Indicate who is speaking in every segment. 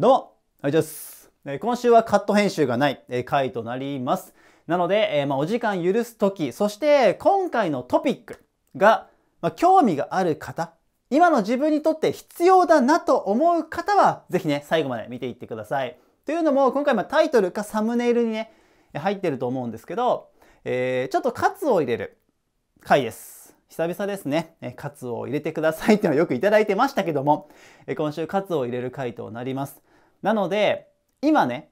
Speaker 1: どうも、おいます。今週はカット編集がない回となります。なので、まあ、お時間許すとき、そして今回のトピックが、まあ、興味がある方、今の自分にとって必要だなと思う方は、ぜひね、最後まで見ていってください。というのも、今回タイトルかサムネイルにね、入ってると思うんですけど、えー、ちょっとカツを入れる回です。久々ですね、カツを入れてくださいっていうのはよくいただいてましたけども、今週カツを入れる回となります。なので今ね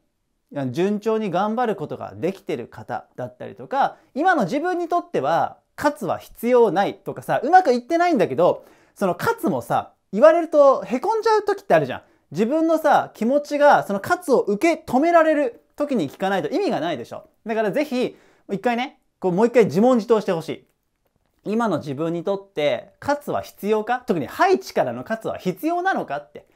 Speaker 1: 順調に頑張ることができてる方だったりとか今の自分にとっては勝つは必要ないとかさうまくいってないんだけどその勝つもさ言われるとへこんじゃう時ってあるじゃん。自分のさ気持ちがその勝つを受け止められる時に聞かないと意味がないでしょ。だからぜひ一回ねこうもう一回自問自答してほしい。今の自分にとって勝つは必要か特にハイチからの勝つは必要なのかって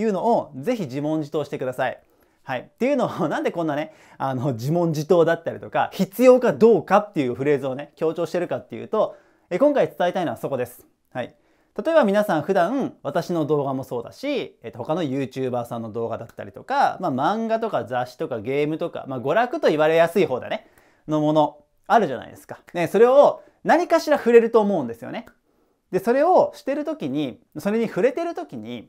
Speaker 1: いうのをぜひ自問自答してください。はい、っていうのをなんでこんなねあの自問自答だったりとか必要かどうかっていうフレーズをね強調してるかっていうとえ今回伝えたいのはそこです。はい、例えば皆さん普段私の動画もそうだし、えっと、他の YouTuber さんの動画だったりとか、まあ、漫画とか雑誌とかゲームとか、まあ、娯楽と言われやすい方だねのものあるじゃないですか。ね、それを何かしら触れると思うんですよね。でそれをしてる時にそれに触れてる時に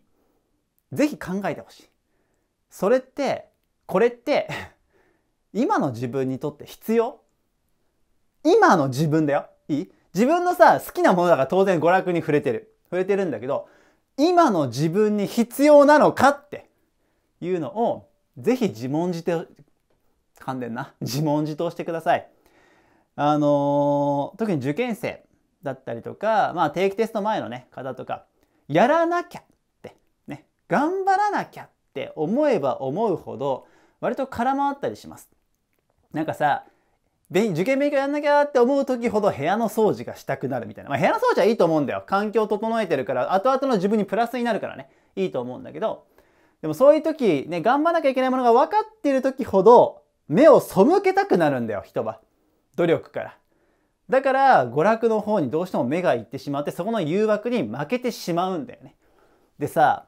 Speaker 1: ぜひ考えてほしい。それって、これって 今の自分にとって必要今の自分だよ。いい自分のさ、好きなものだから当然娯楽に触れてる。触れてるんだけど、今の自分に必要なのかっていうのを、ぜひ自問自答、関連な、自問自答してください。あのー、特に受験生だったりとか、まあ定期テスト前のね、方とか、やらなきゃ頑張らなきゃって思えば思うほど割と空回ったりします。なんかさ受験勉強やんなきゃって思う時ほど部屋の掃除がしたくなるみたいな。まあ、部屋の掃除はいいと思うんだよ。環境を整えてるから、後々の自分にプラスになるからね。いいと思うんだけど、でもそういう時、ね、頑張らなきゃいけないものが分かっている時ほど、目を背けたくなるんだよ、人は。努力から。だから、娯楽の方にどうしても目がいってしまって、そこの誘惑に負けてしまうんだよね。でさ、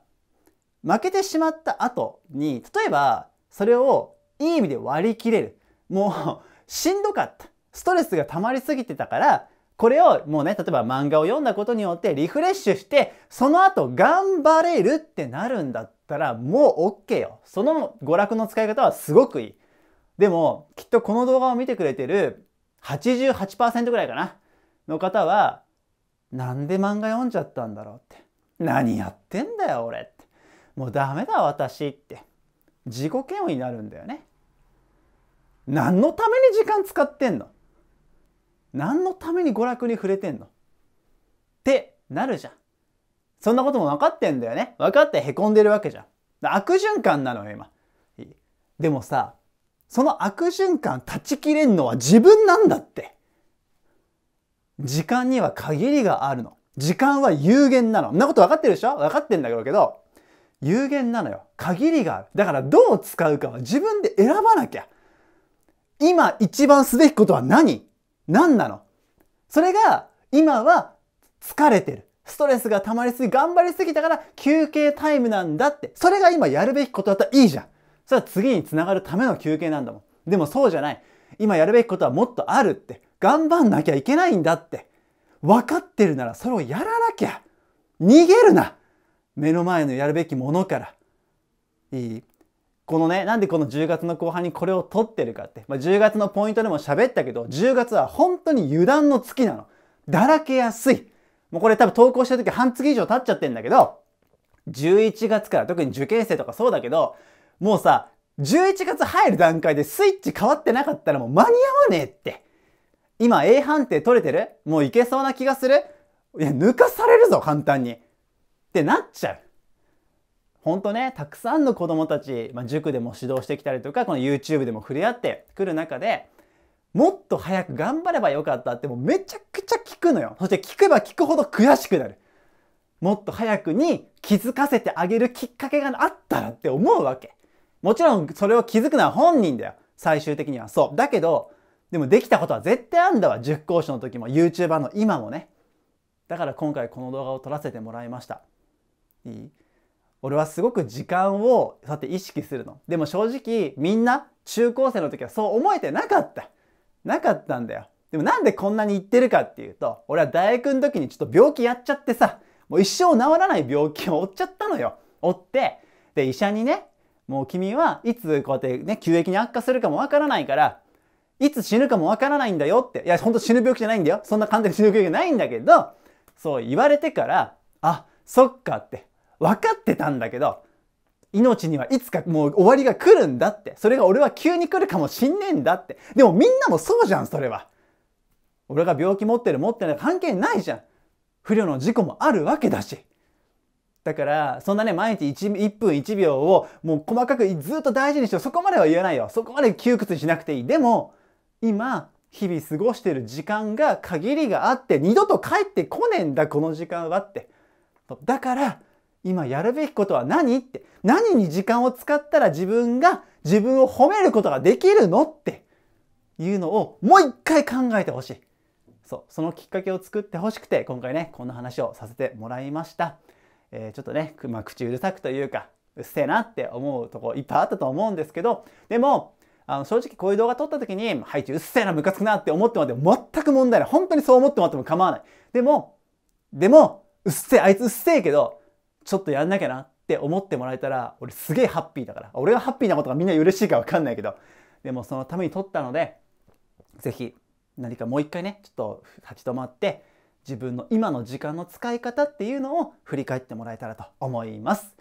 Speaker 1: 負けてしまった後に、例えば、それをいい意味で割り切れる。もう、しんどかった。ストレスが溜まりすぎてたから、これをもうね、例えば漫画を読んだことによってリフレッシュして、その後頑張れるってなるんだったら、もう OK よ。その娯楽の使い方はすごくいい。でも、きっとこの動画を見てくれてる88%ぐらいかな、の方は、なんで漫画読んじゃったんだろうって。何やってんだよ、俺もうダメだ私って自己嫌悪になるんだよね。何のために時間使ってんの何のために娯楽に触れてんのってなるじゃん。そんなことも分かってんだよね。分かってへこんでるわけじゃん。悪循環なのよ今。でもさその悪循環断ち切れんのは自分なんだって。時間には限りがあるの。時間は有限なの。そんなこと分かってるでしょ分かってんだけど、有限なのよ。限りがある。だからどう使うかは自分で選ばなきゃ。今一番すべきことは何何なのそれが今は疲れてる。ストレスが溜まりすぎ、頑張りすぎたから休憩タイムなんだって。それが今やるべきことだったらいいじゃん。それは次につながるための休憩なんだもん。でもそうじゃない。今やるべきことはもっとあるって。頑張んなきゃいけないんだって。分かってるならそれをやらなきゃ。逃げるな。目の前のやるべきものからいいこのねなんでこの10月の後半にこれを取ってるかって、まあ、10月のポイントでも喋ったけど10月は本当に油断の月なのだらけやすいもうこれ多分投稿した時半月以上経っちゃってんだけど11月から特に受験生とかそうだけどもうさ11月入る段階でスイッチ変わってなかったらもう間に合わねえって今 A 判定取れてるもういけそうな気がするいや抜かされるぞ簡単にってなっちゃう。本当ね、たくさんの子供たち、まあ、塾でも指導してきたりとか、この YouTube でも触れ合ってくる中で、もっと早く頑張ればよかったってもうめちゃくちゃ聞くのよ。そして聞けば聞くほど悔しくなる。もっと早くに気づかせてあげるきっかけがあったらって思うわけ。もちろんそれを気づくのは本人だよ。最終的にはそう。だけど、でもできたことは絶対あんだわ。塾講師の時も YouTuber の今もね。だから今回この動画を撮らせてもらいました。いい俺はすごく時間をそうやって意識するの。でも正直みんな中高生の時はそう思えてなかった。なかったんだよ。でもなんでこんなに言ってるかっていうと、俺は大学の時にちょっと病気やっちゃってさ、もう一生治らない病気を負っちゃったのよ。負って、で医者にね、もう君はいつこうやってね、急激に悪化するかもわからないから、いつ死ぬかもわからないんだよって、いやほんと死ぬ病気じゃないんだよ。そんな簡単に死ぬ病気じゃないんだけど、そう言われてから、あ、そっかって。分かってたんだけど、命にはいつかもう終わりが来るんだって。それが俺は急に来るかもしんねえんだって。でもみんなもそうじゃん、それは。俺が病気持ってる持ってない関係ないじゃん。不慮の事故もあるわけだし。だから、そんなね、毎日 1, 1分1秒をもう細かくずっと大事にしてそこまでは言えないよ。そこまで窮屈にしなくていい。でも、今、日々過ごしてる時間が限りがあって、二度と帰ってこねえんだ、この時間はって。だから、今やるべきことは何って、何に時間を使ったら自分が自分を褒めることができるのっていうのをもう一回考えてほしい。そう、そのきっかけを作ってほしくて、今回ね、こんな話をさせてもらいました。えー、ちょっとね、まあ、口うるさくというか、うっせえなって思うとこいっぱいあったと思うんですけど、でも、あの正直こういう動画撮った時に、ハイチうっせえな、ムカつくなって思ってもらって全く問題ない。本当にそう思ってもらっても構わない。でも、でも、うっせえ、あいつうっせえけど、ちょっとやんなきゃなって思ってもらえたら俺すげえハッピーだから俺がハッピーなことがみんな嬉しいか分かんないけどでもそのために撮ったので是非何かもう一回ねちょっと立ち止まって自分の今の時間の使い方っていうのを振り返ってもらえたらと思います。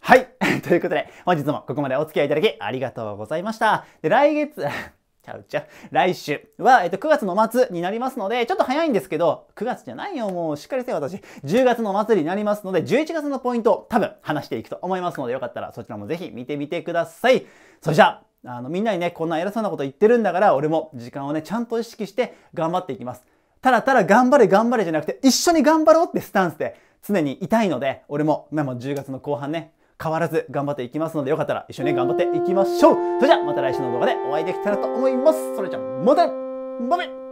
Speaker 1: はい ということで、本日もここまでお付き合いいただきありがとうございました。で、来月 ちゃうちゃう。来週は、えっと、9月の末になりますので、ちょっと早いんですけど、9月じゃないよ、もうしっかりせよ、私。10月の末になりますので、11月のポイント、多分話していくと思いますので、よかったらそちらもぜひ見てみてください。それじゃあ、あの、みんなにね、こんな偉そうなこと言ってるんだから、俺も時間をね、ちゃんと意識して頑張っていきます。ただただ頑張れ頑張れじゃなくて、一緒に頑張ろうってスタンスで常に痛いので、俺も、まあもう10月の後半ね、変わらず頑張っていきますので、よかったら一緒に頑張っていきましょう。それじゃあまた来週の動画でお会いできたらと思います。それじゃあまた、バイバイ